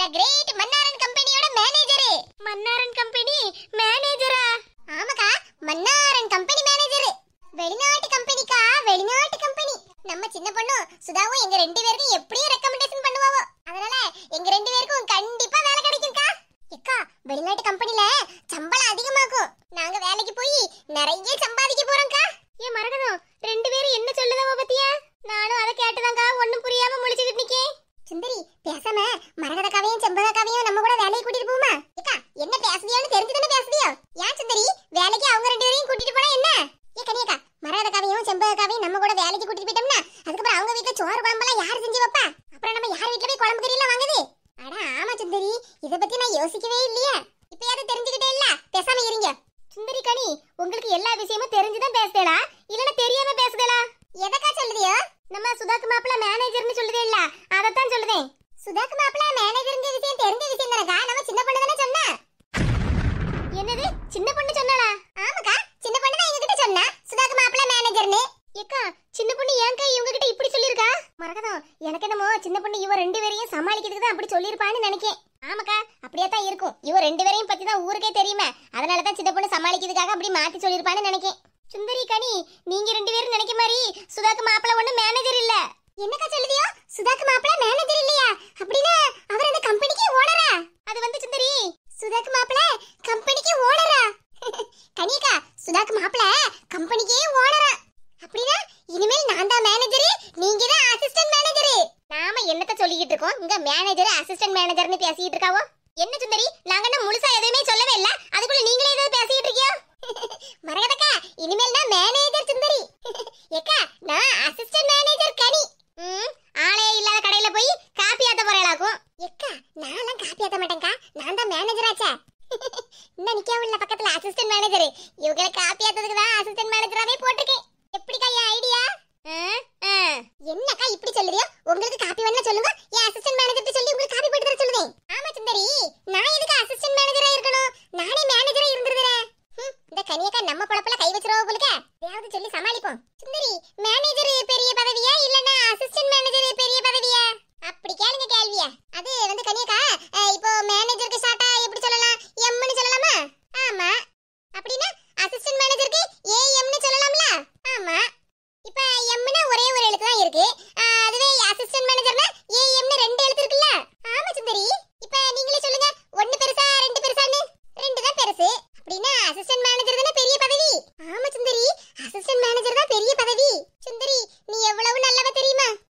the great மன்னாரன் கம்பெனியோட manager மன்னாரன் company மேனேஜரா ஆமாக்கா மன்னாரன் கம்பெனி மேனேஜர் வெளிநாட்டு கம்பெனிக்கா வெளிநாட்டு கம்பெனி நம்ம சின்ன பொண்ணு சுதாவும் எங்க ரெண்டு பேருக்கும் எப்படியும் ரெக்கமெண்டேஷன் பண்ணுவாவோ அதனால எங்க ரெண்டு பேருக்கும் கண்டிப்பா வேலை கிடைக்கும்க்கா அக்கா வெளிநாட்டு கம்பெனில சம்பளம் அதிகமாக்கும் நாங்க வேலைக்கு போய் நிறைய சம்பாதிக்க போறோம்க்கா நம்ம கூட வேலைக்கு கூட்டிட்டு போயிட்டோம்னா அதுக்கப்புறம் அவங்க வீட்டுல சோறு குழம்பெல்லாம் யார் செஞ்சு வைப்பா அப்புறம் நம்ம யார் வீட்டுல போய் குழம்பு கறியெல்லாம் வாங்குது அட ஆமா சுந்தரி இத பத்தி நான் யோசிக்கவே இல்லையே இப்பயாவது தெரிஞ்சுக்கிட்டே இல்ல பேசாம இருங்க சுந்தரி கனி உங்களுக்கு எல்லா விஷயமும் தெரிஞ்சுதான் பேசுதேடா இல்லனா தெரியாம பேசுதேடா எதக்கா சொல்லுதியோ நம்ம சுதாக்கு மாப்பிள்ள மேனேஜர்னு சொல்லுதே இல்ல அதத்தான் சொல்லுதேன் சுதாக்கு மாப்பிள்ள மேனேஜர்ங்க உங்களுக்கே தெரியுமே அதனால தான் சின்ன பொண்ணு சமாளிக்கிறதுக்காக அப்படி மாத்தி சொல்லியிருப்பான்னு நினைக்கேன் சுந்தரி கனி நீங்க ரெண்டு பேரும் நினைக்க மாதிரி சுதாக்கு மாப்பிள்ள ஒண்ணு மேனேஜர் இல்ல என்னக்கா சொல்லுதியோ சுதாக்கு மாப்பிள்ள மேனேஜர் இல்லையா அப்படின்னா அவர் அந்த கம்பெனிக்கு ஓனரா அது வந்து சுந்தரி சுதாக்கு மாப்பிள்ள கம்பெனிக்கு ஓனரா கனிக்கா சுதாக்கு மாப்பிள்ள கம்பெனிக்கே ஓனரா அப்படின்னா இனிமேல் நான் தான் மேனேஜர் நீங்க தான் அசிஸ்டன்ட் மேனேஜர் நாம என்னத்த சொல்லிக்கிட்டு இருக்கோம் இங்க மேனேஜர் அசிஸ்டன்ட் மேனேஜர்னு பேசிட்டு இருக்காவோ என்ன சுந்தரி நாங்க என்ன முழுசா ஆச்சா இன்னும் நிக்கவே இல்ல பக்கத்துல அசிஸ்டன்ட் மேனேஜர் இவங்களை காப்பி ஆத்ததுக்கு தான் அசிஸ்டன்ட் மேனேஜராவே போட்டு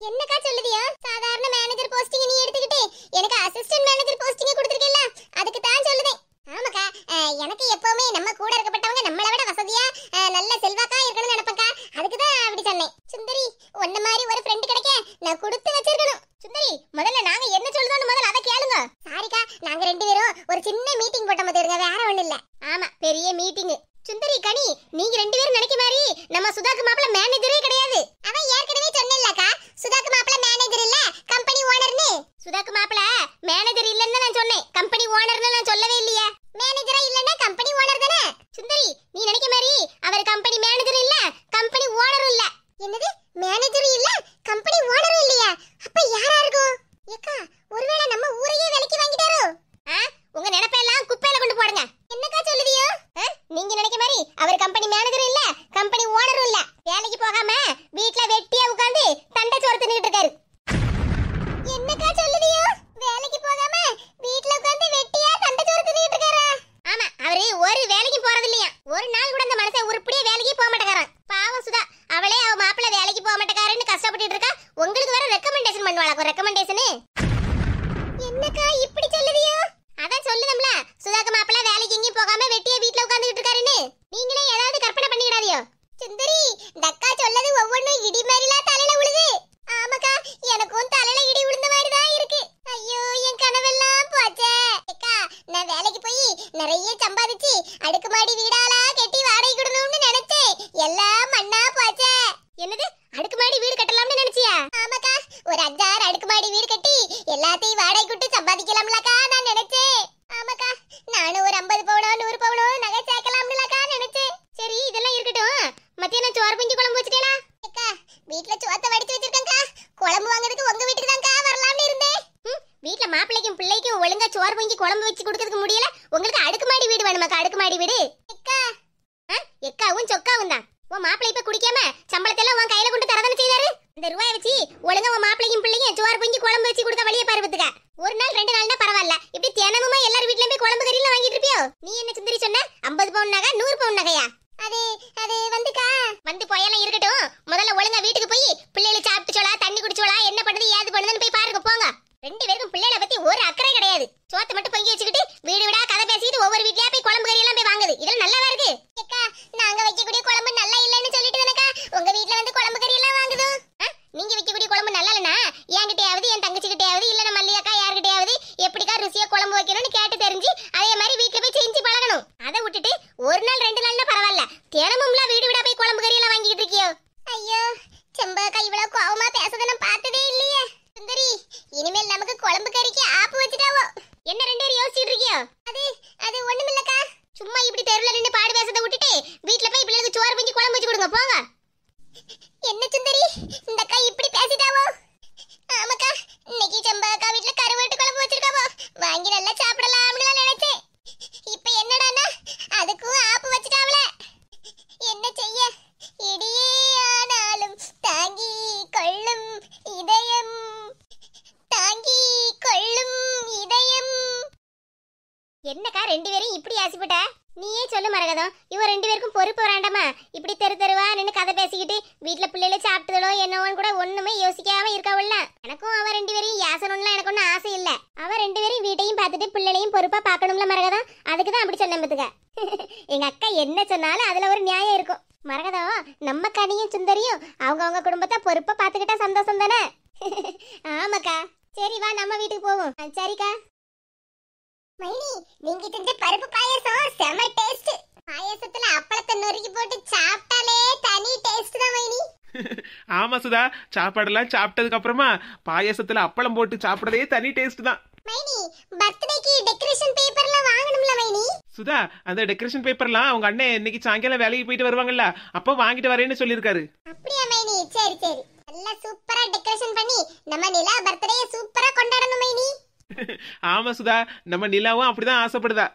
என்னக்கா சொல்லுதியா சாதாரண மேனேஜர் போஸ்டிங் நீ எடுத்துக்கிட்டு எனக்கு அசிஸ்டன்ட் மேனேஜர் போஸ்டிங் கொடுத்துருக்கல அதுக்கு தான் சொல்லுதேன் ஆமாக்கா எனக்கு எப்பவுமே நம்ம கூட இருக்கப்பட்டவங்க நம்மளை விட வசதியா நல்ல செல்வாக்கா இருக்கணும்னு நினைப்பக்கா அதுக்கு தான் அப்படி சொன்னேன் சுந்தரி உன்ன மாதிரி ஒரு ஃப்ரெண்டு கிடைக்க நான் கொடுத்து வச்சிருக்கணும் சுந்தரி முதல்ல நாங்க என்ன சொல்லுதோம்னு முதல்ல அதை கேளுங்க சாரிக்கா நாங்க ரெண்டு பேரும் ஒரு சின்ன மீட்டிங் போட்ட மாதிரி இருங்க வேற ஒண்ணு இல்ல ஆமா பெரிய மீட்டிங் சுந்தரி கனி நீங்க ரெண்டு பேரும் நினைக்க மாதிரி நம்ம சுதாக்கு மாப்பிள்ள மேனேஜரே கிடையாது அவன் ஏற்கனவே நீ நினைக்க என்னக்கா இப்படி சொல்லுதியோ அதான் சொல்லுதம்ல சுதாக்கு மாப்பிள்ள வேலைக்கு எங்கேயும் போகாம வெட்டிய வீட்டுல உட்காந்துட்டு இருக்காருன்னு நீங்களே ஏதாவது கற்பனை பண்ணிடாதியோ சுந்தரி தக்கா சொல்லது ஒவ்வொன்றும் இடி மாதிரிலாம் தலையில விழுது ஆமாக்கா எனக்கும் தலையில இடி விழுந்த மாதிரிதான் இருக்கு ஐயோ என் கனவெல்லாம் போச்சே நான் வேலைக்கு போய் நிறைய சம்பாதிச்சு அடுக்குமாடி வீடாலா கட்டி வாடகை கொடுக்கணும்னு நினைச்சேன் எல்லா எல்லாத்தையும் வாடகை கூட்டு சம்பாதிக்கலாம்லக்கா நான் நினைச்சேன் ஆமாக்கா நானும் ஒரு ஐம்பது பவுனோ நூறு பவுனோ நகை சேர்க்கலாம்லக்கா நினைச்சேன் சரி இதெல்லாம் இருக்கட்டும் மத்தியானம் சோறு பிஞ்சு குழம்பு வச்சுட்டேலா அக்கா வீட்டுல சோத்த வடிச்சு வச்சிருக்கேன்க்கா குழம்பு வாங்குறதுக்கு உங்க வீட்டுக்கு தான்க்கா வரலாம்னு இருந்தேன் வீட்டுல மாப்பிள்ளைக்கும் பிள்ளைக்கும் ஒழுங்கா சோறு பிஞ்சு குழம்பு வச்சு கொடுக்கறதுக்கு முடியல உங்களுக்கு அடுக்கு மாடி வீடு வேணுமாக்கா மாடி வீடு எக்கா எக்காவும் சொக்காவும் தான் உன் மாப்பிள்ளை இப்ப குடிக்காம சம்பளத்தெல்லாம் பாரு ஒரு நாள் ரெண்டு நாள்னா பரவாயில்ல இப்படி தினமுமே எல்லார் வீட்லயும் குழம்பு கறியில வாங்கிட்டு இருப்பியோ நீ என்ன சுந்தரி சொன்ன ஐம்பது பவுன் நகை நூறு பவுன் நகையா அது அது வந்துக்கா வந்து போயெல்லாம் இருக்கட்டும் முதல்ல ஒழுங்கா வீட்டுக்கு போய் பிள்ளைகளை சாப்பிட்டுச்சோளா தண்ணி குடிச்சோளா என்ன பண்ணுது ஏது பண்ணுதுன்னு போய் பாருங்க போங்க ரெண்டு பேருக்கும் பிள்ளைகளை பத்தி ஒரு அக்கறை கிடையாது சோத்தை மட்டும் பொங்கி வச்சுக்கிட்டு வீடு விடா கதை பேசிட்டு ஒவ்வொரு வீட்லயா போய் குழம்பு கறி எல்லாம் போய் வாங்குது இதெல்லாம் நல்லாவா இருக்கு என்னக்கா ரெண்டு பேரும் இப்படி ஆசைப்பட்ட நீயே சொல்லு மரகதம் இவ ரெண்டு பேருக்கும் பொறுப்பு வராண்டாமா இப்படி தெரு தெருவா நின்று கதை பேசிக்கிட்டு வீட்டுல பிள்ளைகள சாப்பிட்டுதலோ என்னவோன்னு கூட ஒண்ணுமே யோசிக்காம இருக்கவுள்ள எனக்கும் அவ ரெண்டு பேரையும் யாசனும்லாம் எனக்கு ஒன்றும் ஆசை இல்ல அவ ரெண்டு பேரும் வீட்டையும் பார்த்துட்டு பிள்ளைகளையும் பொறுப்பா பார்க்கணும்ல மரகதம் அதுக்கு தான் அப்படி சொன்ன பத்துக்க எங்க அக்கா என்ன சொன்னாலும் அதுல ஒரு நியாயம் இருக்கும் மரகதம் நம்ம கனியும் சுந்தரியும் அவங்கவுங்க குடும்பத்தை பொறுப்பா பார்த்துக்கிட்டா சந்தோஷம் தானே ஆமாக்கா சரி வா நம்ம வீட்டுக்கு போவோம் சரிக்கா மயிலி தான் ஆமா சுதா சாப்பாடெல்லாம் சாப்பிட்டதுக்கு அப்புறமா அப்பளம் போட்டு சாப்பிடறதே தனி டேஸ்ட் தான் பேப்பர்லாம் வாங்கணும்ல சுதா அந்த டெக்கரேஷன் பேப்பர்லாம் அவங்க அண்ணன் இன்னைக்கு சாயங்காலம் வேலைக்கு போயிட்டு வருவாங்கல்ல அப்போ வாங்கிட்டு வரேன்னு சொல்லியிருக்காரு அப்படியா மைனி சரி சரி நல்லா சூப்பரா டெக்கரேஷன் பண்ணி நம்ம நிலா பர்த்டேயை சூப்பரா கொண்டாடணும் மைனி ஆமா சுதா நம்ம நிலாவும் அப்படிதான் ஆசைப்படுதா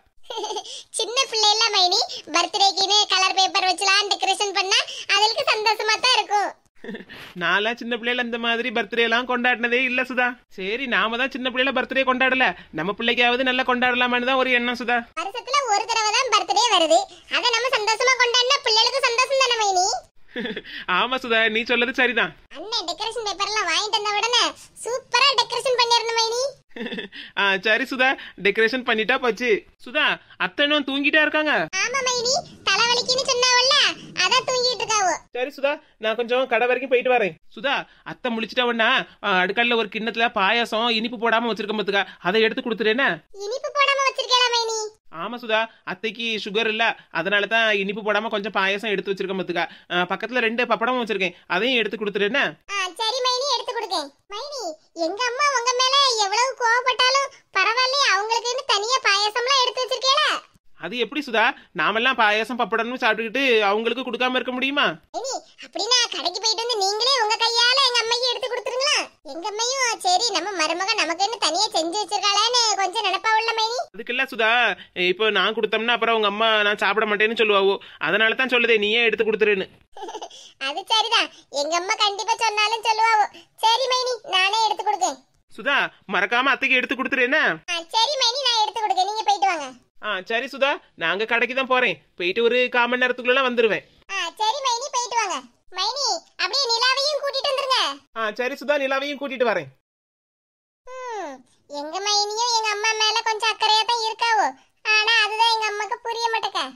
சின்ன பிள்ளைல மைனி பர்த்டேக்குன்னு கலர் பேப்பர் வச்சலாம் டெக்கரேஷன் பண்ண அதுக்கு சந்தோஷமா தான் இருக்கும் நாளா சின்ன பிள்ளைல அந்த மாதிரி பர்த்டே எல்லாம் கொண்டாடினதே இல்ல சுதா சரி நாம தான் சின்ன பிள்ளைல பர்த்டே கொண்டாடல நம்ம பிள்ளைக்காவது நல்லா கொண்டாடலாம்னு தான் ஒரு எண்ணம் சுதா வருஷத்துல ஒரு தடவை தான் பர்த்டே வருது அத நம்ம சந்தோஷமா கொண்டாடினா பிள்ளைகளுக்கு சந்தோஷம் தானே மைனி ஆமா சுதா நீ சொல்றது சரிதான் அண்ணே டெக்கரேஷன் பேப்பர்லாம் வாங்கிட்டு வந்த உடனே சூப்பரா டெக்கரேஷன் பண்ணிரணும் மைனி சரி சுதா டெக்கரேஷன் பண்ணிட்டா போச்சு சுதா அத்தனை தூங்கிட்டா இருக்காங்க ஆமா மைனி தலைவலிக்குன்னு சொன்னாவல்ல அத தூங்கிட்டு இருக்காவோ சரி சுதா நான் கொஞ்சம் கடை வரைக்கும் போயிட்டு வரேன் சுதா அத்தை முழிச்சிட்டவண்ணா அடுக்கல்ல ஒரு கிண்ணத்துல பாயாசம் இனிப்பு போடாம வச்சிருக்க பாத்துக்க அதை எடுத்து கொடுத்துறேன்னா இனிப்பு போடாம வச்சிருக்கேன் மைனி ஆமா சுதா அத்தைக்கு சுகர் இல்ல அதனால தான் இனிப்பு போடாம கொஞ்சம் பாயசம் எடுத்து வச்சிருக்கேன் பத்துக்கா பக்கத்துல ரெண்டு பப்படமும் வச்சிருக்கேன் அதையும் எடுத்து கொடுத்துரு சரி மைனி எடுத்து கொடுக்கேன் மைனி எங்க அம்மா உங்க மேல எவ்வளவு கோவப்பட்டாலும் பரவாயில்ல அவங்களுக்கு தனியா பாயசம்லாம் எடுத்து வச்சிருக்கேல அது எப்படி சுதா நாமெல்லாம் பாயசம் பப்படம்னு சாப்பிட்டுக்கிட்டு அவங்களுக்கு கொடுக்காம இருக்க முடியுமா அப்படின்னா கடைக்கு போயிட்டு வந்து நீங்களே உங்க எங்கம்மையும் சரி நம்ம மருமக நமக்குன்னு தனியா செஞ்சு வச்சிருக்காளேன்னு கொஞ்சம் நினைப்பா உள்ள மைனி அதுக்குல்ல சுதா இப்போ நான் கொடுத்தோம்னா அப்புறம் உங்க அம்மா நான் சாப்பிட மாட்டேன்னு சொல்லுவாவோ அதனால தான் சொல்லுதே நீயே எடுத்து கொடுத்துருன்னு அது சரிதான் எங்க அம்மா கண்டிப்பா சொன்னாலும் சொல்லுவாவோ சரி மைனி நானே எடுத்து கொடுக்கேன் சுதா மறக்காம அத்தைக்கு எடுத்து கொடுத்துறேன்னா சரி மைனி நான் எடுத்து கொடுக்கேன் நீங்க போயிட்டு வாங்க ஆ சரி சுதா நாங்க கடைக்கு தான் போறேன் போயிட்டு ஒரு கால் மணி நேரத்துக்குள்ள வந்துருவேன் சரி மைனி போயிட்டு வாங்க மைனி சரி சுதா நிலாவையும் கூட்டிட்டு வரேன் எங்க மைனியும் எங்க அம்மா மேல கொஞ்சம் அக்கறையா தான் இருக்காவோ ஆனா அதுதான் எங்க அம்மாக்கு புரிய மாட்டேக்க